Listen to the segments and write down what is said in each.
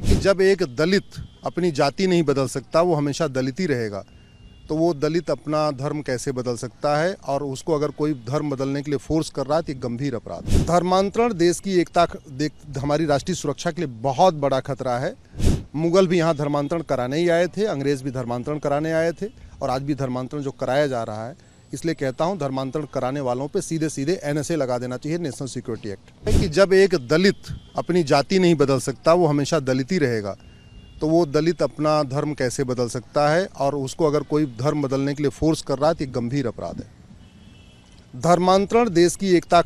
कि जब एक दलित अपनी जाति नहीं बदल सकता वो हमेशा दलित ही रहेगा तो वो दलित अपना धर्म कैसे बदल सकता है और उसको अगर कोई धर्म बदलने के लिए फोर्स कर रहा है तो एक गंभीर अपराध धर्मांतरण देश की एकता देख हमारी राष्ट्रीय सुरक्षा के लिए बहुत बड़ा खतरा है मुगल भी यहाँ धर्मांतरण कराने ही आए थे अंग्रेज भी धर्मांतरण कराने आए थे और आज भी धर्मांतरण जो कराया जा रहा है इसलिए कहता हूं धर्मांतरण कराने वालों पे सीधे सीधे एनएसए लगा देना चाहिए नेशनल सिक्योरिटी एक्ट कि जब एक दलित अपनी जाति नहीं बदल सकता वो हमेशा दलित ही रहेगा तो वो दलित अपना धर्म कैसे बदल सकता है और उसको अगर कोई धर्म बदलने के लिए फोर्स कर रहा है तो एक गंभीर अपराध है धर्मांतरण देश की एकता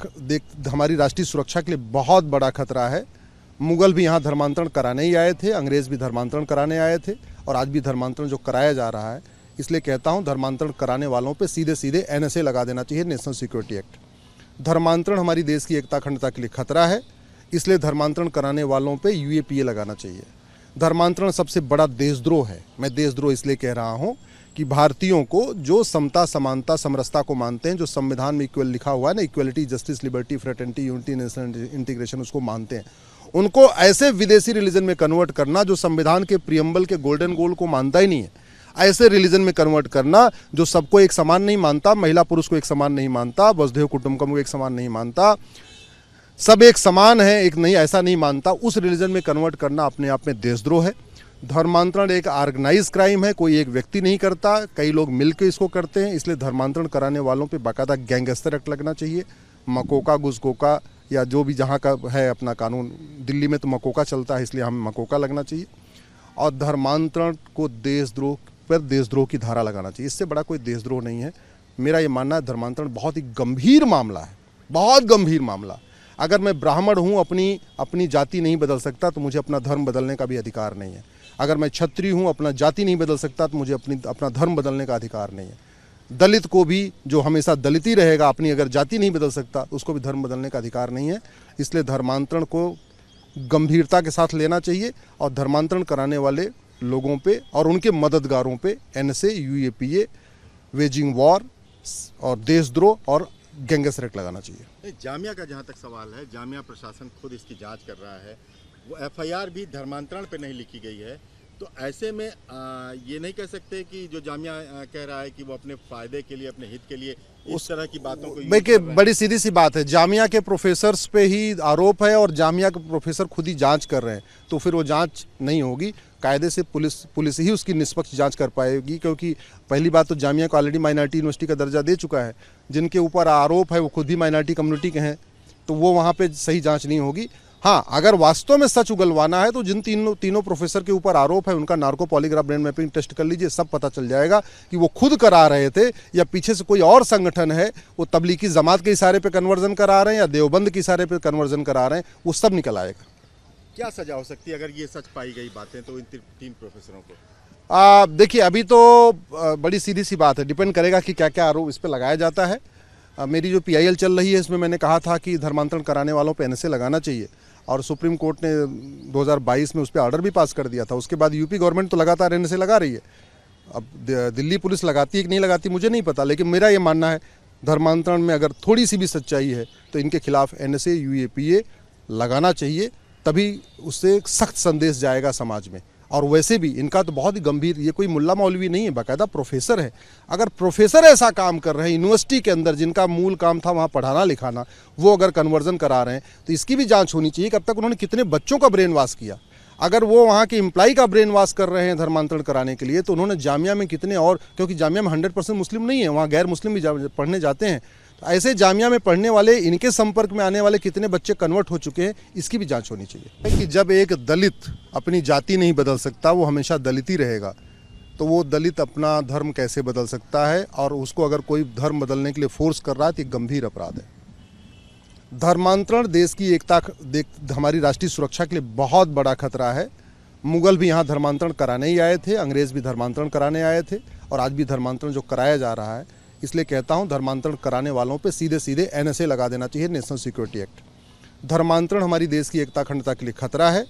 हमारी राष्ट्रीय सुरक्षा के लिए बहुत बड़ा खतरा है मुगल भी यहाँ धर्मांतरण कराने ही आए थे अंग्रेज़ भी धर्मांतरण कराने आए थे और आज भी धर्मांतरण जो कराया जा रहा है इसलिए कहता हूँ धर्मांतरण कराने वालों पर सीधे सीधे एनएसए लगा देना चाहिए नेशनल सिक्योरिटी एक्ट धर्मांतरण हमारी देश की एकता अखंडता के लिए खतरा है इसलिए धर्मांतरण कराने वालों पर यू लगाना चाहिए धर्मांतरण सबसे बड़ा देशद्रोह है मैं देशद्रोह इसलिए कह रहा हूँ कि भारतीयों को जो समता समानता समरसता को मानते हैं जो संविधान में इक्वल लिखा हुआ है ना equality justice liberty fraternity unity national integration उसको मानते हैं उनको ऐसे विदेशी रिलीजन में कन्वर्ट करना जो संविधान के प्रियम्बल के गोल्डन गोल को मानता ही नहीं है ऐसे रिलीजन में कन्वर्ट करना जो सबको एक समान नहीं मानता महिला पुरुष को एक समान नहीं मानता वसुदेव कुटुम्बकम को एक समान नहीं मानता सब एक समान है एक नहीं ऐसा नहीं मानता उस रिलीजन में कन्वर्ट करना अपने आप में देशद्रोह है धर्मांतरण एक ऑर्गेनाइज क्राइम है कोई एक व्यक्ति नहीं करता कई लोग मिलकर इसको करते हैं इसलिए धर्मांतरण कराने वालों पे बाकायदा गैंगस्टर एक्ट लगना चाहिए मकोका गुजकोका या जो भी जहाँ का है अपना कानून दिल्ली में तो मकोका चलता है इसलिए हमें मकोका लगना चाहिए और धर्मांतरण को देशद्रोह पर देशद्रोह की धारा लगाना चाहिए इससे बड़ा कोई देशद्रोह नहीं है मेरा ये मानना है धर्मांतरण बहुत ही गंभीर मामला है बहुत गंभीर मामला अगर मैं ब्राह्मण हूँ अपनी अपनी जाति नहीं बदल सकता तो मुझे अपना धर्म बदलने का भी अधिकार नहीं है अगर मैं क्षत्रिय हूँ अपना जाति नहीं बदल सकता तो मुझे अपनी अपना धर्म बदलने का अधिकार नहीं है दलित को भी जो हमेशा दलित ही रहेगा अपनी अगर जाति नहीं बदल सकता तो उसको भी धर्म बदलने का अधिकार नहीं है इसलिए धर्मांतरण को गंभीरता के साथ लेना चाहिए और धर्मांतरण कराने वाले लोगों पे और उनके मददगारों पे एन एस वेजिंग वॉर और देशद्रोह और गैंगस रेट लगाना चाहिए जामिया का जहाँ तक सवाल है जामिया प्रशासन खुद इसकी जांच कर रहा है वो एफआईआर भी धर्मांतरण पे नहीं लिखी गई है तो ऐसे में आ, ये नहीं कह सकते कि जो जामिया कह रहा है कि वो अपने फायदे के लिए अपने हित के लिए उस तरह की बातों को देखिए बड़ी सीधी सी बात है जामिया के प्रोफेसर्स पे ही आरोप है और जामिया के प्रोफेसर खुद ही जांच कर रहे हैं तो फिर वो जांच नहीं होगी कायदे से पुलिस पुलिस ही उसकी निष्पक्ष जांच कर पाएगी क्योंकि पहली बात तो जामिया को ऑलरेडी माइनॉरिटी यूनिवर्सिटी का दर्जा दे चुका है जिनके ऊपर आरोप है वो खुद ही माइनॉरिटी कम्युनिटी के हैं तो वो वहाँ पर सही जाँच नहीं होगी हाँ अगर वास्तव में सच उगलवाना है तो जिन तीनों तीनों प्रोफेसर के ऊपर आरोप है उनका narco polygraph brain mapping test कर लीजिए सब पता चल जाएगा कि वो खुद करा रहे थे या पीछे से कोई और संगठन है वो तबलीकी जमात के इशारे पे कन्वर्जन करा रहे हैं या देवबंद के इशारे पे कन्वर्जन करा रहे हैं वो सब निकल आएगा क्या सजा हो सकती है अगर ये सच पाई गई बातें तो इन तीन प्रोफेसरों को देखिए अभी तो बड़ी सीधी सी बात है डिपेंड करेगा कि क्या क्या आरोप इस पर लगाया जाता है आ, मेरी जो पीआईएल चल रही है इसमें मैंने कहा था कि धर्मांतरण कराने वालों पर एनएसए लगाना चाहिए और सुप्रीम कोर्ट ने 2022 में उस पर आर्डर भी पास कर दिया था उसके बाद यूपी गवर्नमेंट तो लगातार एनएसए लगा रही है अब दिल्ली पुलिस लगाती है कि नहीं लगाती मुझे नहीं पता लेकिन मेरा ये मानना है धर्मांतरण में अगर थोड़ी सी भी सच्चाई है तो इनके खिलाफ एन एस लगाना चाहिए तभी उससे एक सख्त संदेश जाएगा समाज में और वैसे भी इनका तो बहुत ही गंभीर ये कोई मुल्ला मौलवी नहीं है बाकायदा प्रोफेसर है अगर प्रोफेसर ऐसा काम कर रहे हैं यूनिवर्सिटी के अंदर जिनका मूल काम था वहाँ पढ़ाना लिखाना वो अगर कन्वर्जन करा रहे हैं तो इसकी भी जांच होनी चाहिए कब तक उन्होंने कितने बच्चों का ब्रेन वॉश किया अगर वो वहाँ के इम्प्लाई का ब्रेन वॉश कर रहे हैं धर्मांतरण कराने के लिए तो उन्होंने जामिया में कितने और क्योंकि जामिया में हंड्रेड परसेंट मुस्लिम नहीं है वहाँ गैर मुस्लिम भी पढ़ने जाते हैं ऐसे जामिया में पढ़ने वाले इनके संपर्क में आने वाले कितने बच्चे कन्वर्ट हो चुके हैं इसकी भी जांच होनी चाहिए कि जब एक दलित अपनी जाति नहीं बदल सकता वो हमेशा दलित ही रहेगा तो वो दलित अपना धर्म कैसे बदल सकता है और उसको अगर कोई धर्म बदलने के लिए फोर्स कर रहा है तो एक गंभीर अपराध है धर्मांतरण देश की एकता हमारी राष्ट्रीय सुरक्षा के लिए बहुत बड़ा खतरा है मुगल भी यहाँ धर्मांतरण कराने ही आए थे अंग्रेज़ भी धर्मांतरण कराने आए थे और आज भी धर्मांतरण जो कराया जा रहा है इसलिए कहता हूँ धर्मांतरण कराने वालों पर सीधे सीधे एन लगा देना चाहिए नेशनल सिक्योरिटी एक्ट धर्मांतरण हमारी देश की एकता अखंडता के लिए खतरा है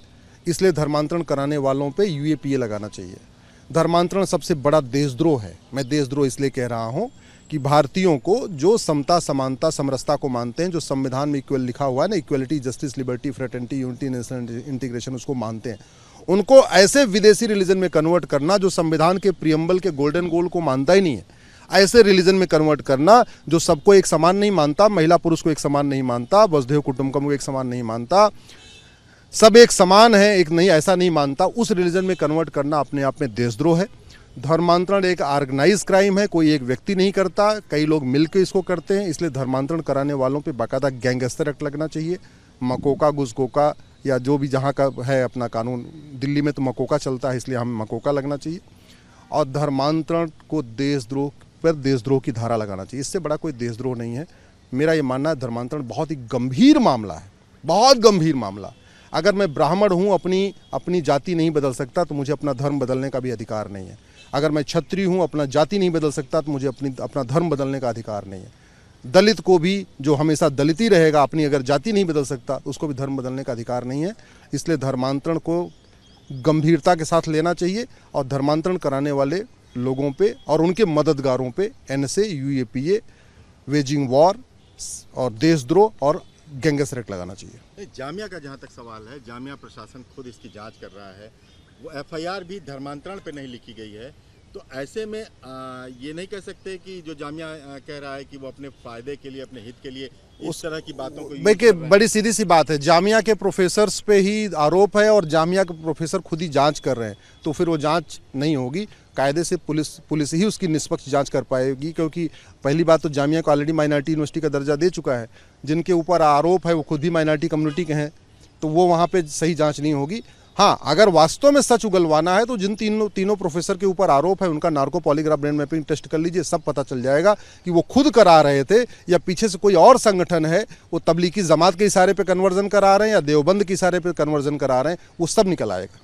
इसलिए धर्मांतरण कराने वालों पर यू लगाना चाहिए धर्मांतरण सबसे बड़ा देशद्रोह है मैं देशद्रोह इसलिए कह रहा हूँ कि भारतीयों को जो समता समानता समरसता को मानते हैं जो संविधान में इक्वल लिखा हुआ है ना equality justice liberty fraternity unity national integration उसको मानते हैं उनको ऐसे विदेशी रिलीजन में कन्वर्ट करना जो संविधान के प्रियम्बल के गोल्डन गोल को मानता ही नहीं है ऐसे रिलीजन में कन्वर्ट करना जो सबको एक समान नहीं मानता महिला पुरुष को एक समान नहीं मानता वसुदेव कुटुम्बकम को एक समान नहीं मानता सब एक समान है एक नहीं ऐसा नहीं मानता उस रिलीजन में कन्वर्ट करना अपने आप में देशद्रोह है धर्मांतरण एक ऑर्गेनाइज क्राइम है कोई एक व्यक्ति नहीं करता कई लोग मिलकर इसको करते हैं इसलिए धर्मांतरण कराने वालों पे बाकायदा गैंगस्टर एक्ट लगना चाहिए मकोका गुजकोका या जो भी जहाँ का है अपना कानून दिल्ली में तो मकोका चलता है इसलिए हमें मकोका लगना चाहिए और धर्मांतरण को देशद्रोह पर देशद्रोह की धारा लगाना चाहिए इससे बड़ा कोई देशद्रोह नहीं है मेरा ये मानना है धर्मांतरण बहुत ही गंभीर मामला है बहुत गंभीर मामला अगर मैं ब्राह्मण हूँ अपनी अपनी जाति नहीं बदल सकता तो मुझे अपना धर्म बदलने का भी अधिकार नहीं है अगर मैं क्षत्रिय हूँ अपना जाति नहीं बदल सकता तो मुझे अपनी अपना धर्म बदलने का अधिकार नहीं है दलित को भी जो हमेशा दलित ही रहेगा अपनी अगर जाति नहीं बदल सकता उसको भी धर्म बदलने का अधिकार नहीं है इसलिए धर्मांतरण को गंभीरता के साथ लेना चाहिए और धर्मांतरण कराने वाले लोगों पे और उनके मददगारों पे पी ए वेजिंग वॉर और देशद्रोह और गैंगस रेट लगाना चाहिए जामिया का जहाँ तक सवाल है जामिया प्रशासन खुद इसकी जांच कर रहा है वो एफआईआर भी धर्मांतरण पे नहीं लिखी गई है तो ऐसे में आ, ये नहीं कह सकते कि जो जामिया कह रहा है कि वो अपने फायदे के लिए अपने हित के लिए उस तरह की बातों को देखिए बड़ी सीधी सी बात है जामिया के प्रोफेसर्स पे ही आरोप है और जामिया के प्रोफेसर खुद ही जांच कर रहे हैं तो फिर वो जांच नहीं होगी कायदे से पुलिस पुलिस ही उसकी निष्पक्ष जांच कर पाएगी क्योंकि पहली बात तो जामिया को ऑलरेडी माइनॉरिटी यूनिवर्सिटी का दर्जा दे चुका है जिनके ऊपर आरोप है वो खुद भी माइनॉरिटी कम्युनिटी के हैं तो वो वहाँ पर सही जाँच नहीं होगी हाँ अगर वास्तव में सच उगलवाना है तो जिन तीनों तीनों प्रोफेसर के ऊपर आरोप है उनका narco polygraph brain mapping test कर लीजिए सब पता चल जाएगा कि वो खुद करा रहे थे या पीछे से कोई और संगठन है वो तबलीगी जमात के इशारे पे कन्वर्जन करा रहे हैं या देवबंद के इशारे पर कन्वर्जन करा रहे हैं वो सब निकल आएगा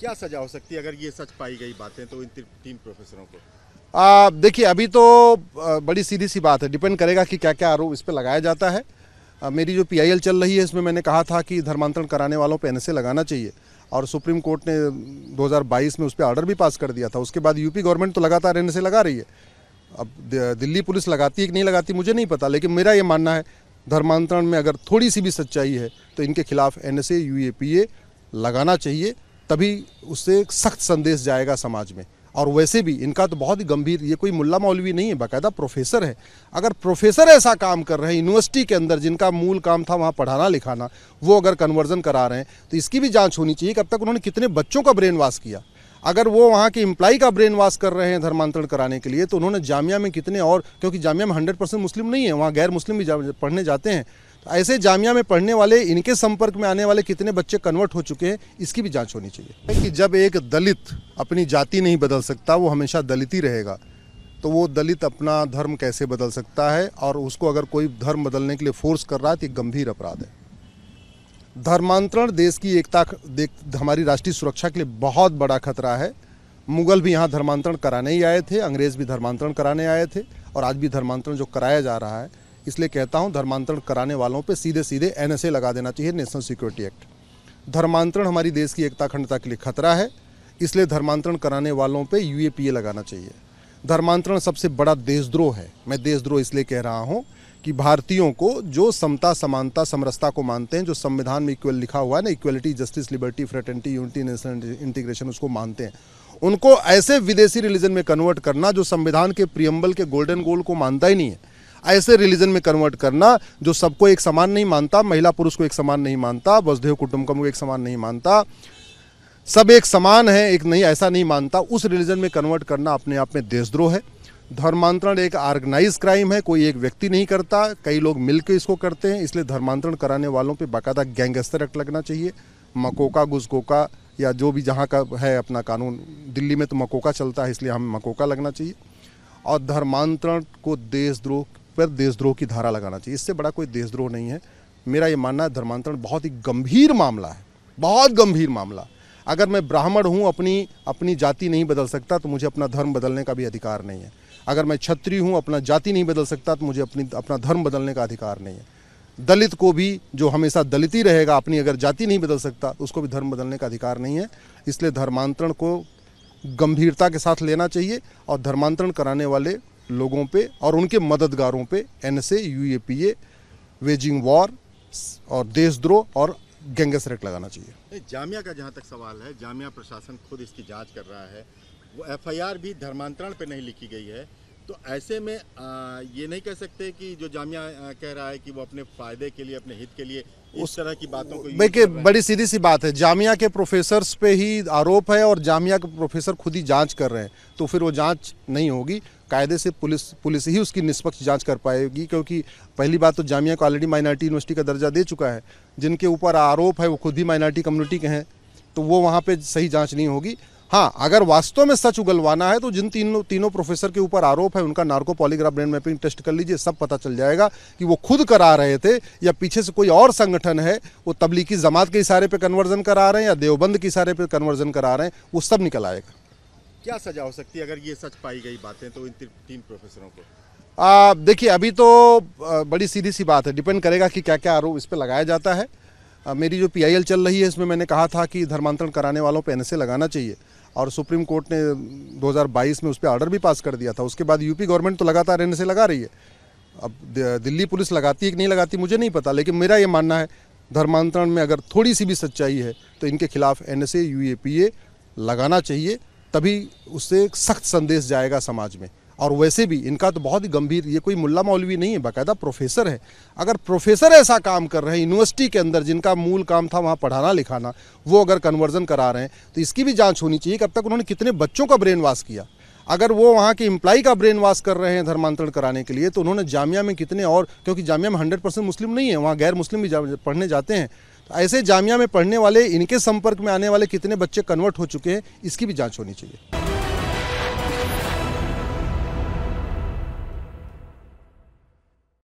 क्या सजा हो सकती है अगर ये सच पाई गई बातें तो इन तीन प्रोफेसरों को देखिए अभी तो बड़ी सीधी सी बात है डिपेंड करेगा कि क्या क्या आरोप इस पर लगाया जाता है मेरी जो पीआईएल चल रही है इसमें मैंने कहा था कि धर्मांतरण कराने वालों पर एनएसए लगाना चाहिए और सुप्रीम कोर्ट ने 2022 में उस पर आर्डर भी पास कर दिया था उसके बाद यूपी गवर्नमेंट तो लगातार एन लगा रही है अब दिल्ली पुलिस लगाती है कि नहीं लगाती मुझे नहीं पता लेकिन मेरा ये मानना है धर्मांतरण में अगर थोड़ी सी भी सच्चाई है तो इनके खिलाफ एन एस लगाना चाहिए तभी उससे सख्त संदेश जाएगा समाज में और वैसे भी इनका तो बहुत ही गंभीर ये कोई मुल्ला मौलवी नहीं है बाकायदा प्रोफेसर है अगर प्रोफेसर ऐसा काम कर रहे हैं यूनिवर्सिटी के अंदर जिनका मूल काम था वहाँ पढ़ाना लिखाना वो अगर कन्वर्जन करा रहे हैं तो इसकी भी जाँच होनी चाहिए कि अब तक उन्होंने कितने बच्चों का ब्रेन वॉश किया अगर वो वहाँ के इम्प्लाई का ब्रेन वॉश कर रहे हैं धर्मांतरण कराने के लिए तो उन्होंने जामिया में कितने और क्योंकि जामिया में हंड्रेड परसेंट मुस्लिम नहीं है वहाँ गैर मुस्लिम भी पढ़ने जाते हैं तो ऐसे जामिया में पढ़ने वाले इनके संपर्क में आने वाले कितने बच्चे कन्वर्ट हो चुके हैं इसकी भी जाँच होनी चाहिए कि जब एक दलित अपनी जाति नहीं बदल सकता वो हमेशा दलित ही रहेगा तो वो दलित अपना धर्म कैसे बदल सकता है और उसको अगर कोई धर्म बदलने के लिए फोर्स कर रहा है तो एक गंभीर अपराध है धर्मांतरण देश की एकता देख हमारी राष्ट्रीय सुरक्षा के लिए बहुत बड़ा खतरा है मुगल भी यहाँ धर्मांतरण कराने ही आए थे अंग्रेज़ भी धर्मांतरण कराने आए थे और आज भी धर्मांतरण जो कराया जा रहा है इसलिए कहता हूँ धर्मांतरण कराने वालों पर सीधे सीधे एन लगा देना चाहिए नेशनल सिक्योरिटी एक्ट धर्मांतरण हमारी देश की एकता अखंडता के लिए खतरा है इसलिए धर्मांतरण कराने वालों पर यू लगाना चाहिए धर्मांतरण सबसे बड़ा देशद्रोह है मैं देशद्रोह इसलिए कह रहा हूँ कि भारतीयों को जो समता समानता समरसता को मानते हैं जो संविधान में इक्वल लिखा हुआ है ना equality justice liberty fraternity unity national integration उसको मानते हैं उनको ऐसे विदेशी रिलीजन में कन्वर्ट करना जो संविधान के प्रियम्बल के गोल्डन गोल को मानता ही नहीं है ऐसे रिलीजन में कन्वर्ट करना जो सबको एक समान नहीं मानता महिला पुरुष को एक समान नहीं मानता वसुदेव कुटुंबकम को एक समान नहीं मानता सब एक समान है एक नहीं ऐसा नहीं मानता उस रिलीजन में कन्वर्ट करना अपने आप में देशद्रोह है धर्मांतरण एक ऑर्गेनाइज क्राइम है कोई एक व्यक्ति नहीं करता कई लोग मिलकर इसको करते हैं इसलिए धर्मांतरण कराने वालों पे बाकायदा गैंगस्टर एक्ट लगना चाहिए मकोका गुजकोका या जो भी जहाँ का है अपना कानून दिल्ली में तो मकोका चलता है इसलिए हमें मकोका लगना चाहिए और धर्मांतरण को देशद्रोह पर देशद्रोह की धारा लगाना चाहिए इससे बड़ा कोई देशद्रोह नहीं है मेरा ये मानना है धर्मांतरण बहुत ही गंभीर मामला है बहुत गंभीर मामला अगर मैं ब्राह्मण हूँ अपनी अपनी जाति नहीं बदल सकता तो मुझे अपना धर्म बदलने का भी अधिकार नहीं है अगर मैं क्षत्रिय हूँ अपना जाति नहीं बदल सकता तो मुझे अपनी अपना धर्म बदलने का अधिकार नहीं है दलित को भी जो हमेशा दलित ही रहेगा अपनी अगर जाति नहीं बदल सकता तो उसको भी धर्म बदलने का अधिकार नहीं है इसलिए धर्मांतरण को गंभीरता के साथ लेना चाहिए और धर्मांतरण कराने वाले लोगों पे और उनके मददगारों पे एनएसए यूएपीए वेजिंग वॉर और देशद्रोह और गैंगस रेट लगाना चाहिए जामिया का जहाँ तक सवाल है जामिया प्रशासन खुद इसकी जांच कर रहा है वो एफआईआर भी धर्मांतरण पे नहीं लिखी गई है तो ऐसे में आ, ये नहीं कह सकते कि जो जामिया कह रहा है कि वो अपने फायदे के लिए अपने हित के लिए उस तरह की बातों को देखिए बड़ी सीधी सी बात है जामिया के प्रोफेसर्स पे ही आरोप है और जामिया के प्रोफेसर खुद ही जांच कर रहे हैं तो फिर वो जांच नहीं होगी कायदे से पुलिस पुलिस ही उसकी निष्पक्ष जांच कर पाएगी क्योंकि पहली बात तो जामिया को ऑलरेडी माइनॉरिटी यूनिवर्सिटी का दर्जा दे चुका है जिनके ऊपर आरोप है वो खुद ही माइनॉरिटी कम्युनिटी के हैं तो वो वहाँ पर सही जाँच नहीं होगी हाँ अगर वास्तव में सच उगलवाना है तो जिन तीनों तीनों प्रोफेसर के ऊपर आरोप है उनका narco polygraph brain mapping test कर लीजिए सब पता चल जाएगा कि वो खुद करा रहे थे या पीछे से कोई और संगठन है वो तबलीगी जमात के इशारे पे कन्वर्जन करा रहे हैं या देवबंद के इशारे पे कन्वर्जन करा रहे हैं वो सब निकल आएगा क्या सजा हो सकती है अगर ये सच पाई गई बातें तो इन तीन प्रोफेसरों को देखिए अभी तो बड़ी सीधी सी बात है डिपेंड करेगा कि क्या क्या आरोप इस पर लगाया जाता है आ, मेरी जो पीआईएल चल रही है इसमें मैंने कहा था कि धर्मांतरण कराने वालों पर एनएसए लगाना चाहिए और सुप्रीम कोर्ट ने 2022 में उस पर ऑर्डर भी पास कर दिया था उसके बाद यूपी गवर्नमेंट तो लगातार एनएसए लगा रही है अब दिल्ली पुलिस लगाती है कि नहीं लगाती मुझे नहीं पता लेकिन मेरा ये मानना है धर्मांतरण में अगर थोड़ी सी भी सच्चाई है तो इनके खिलाफ एन एस लगाना चाहिए तभी उससे एक सख्त संदेश जाएगा समाज में और वैसे भी इनका तो बहुत ही गंभीर ये कोई मुल्ला मौलवी नहीं है बाकायदा प्रोफेसर है अगर प्रोफेसर ऐसा काम कर रहे हैं यूनिवर्सिटी के अंदर जिनका मूल काम था वहाँ पढ़ाना लिखाना वो अगर कन्वर्जन करा रहे हैं तो इसकी भी जांच होनी चाहिए कि अब तक उन्होंने कितने बच्चों का ब्रेन वॉश किया अगर वो वहाँ के इम्प्लाई का ब्रेन वॉश कर रहे हैं धर्मांतरण कराने के लिए तो उन्होंने जामिया में कितने और क्योंकि जामिया में हंड्रेड परसेंट मुस्लिम नहीं है वहाँ गैर मुस्लिम भी पढ़ने जाते हैं ऐसे जामिया में पढ़ने वाले इनके संपर्क में आने वाले कितने बच्चे कन्वर्ट हो चुके हैं इसकी भी जाँच होनी चाहिए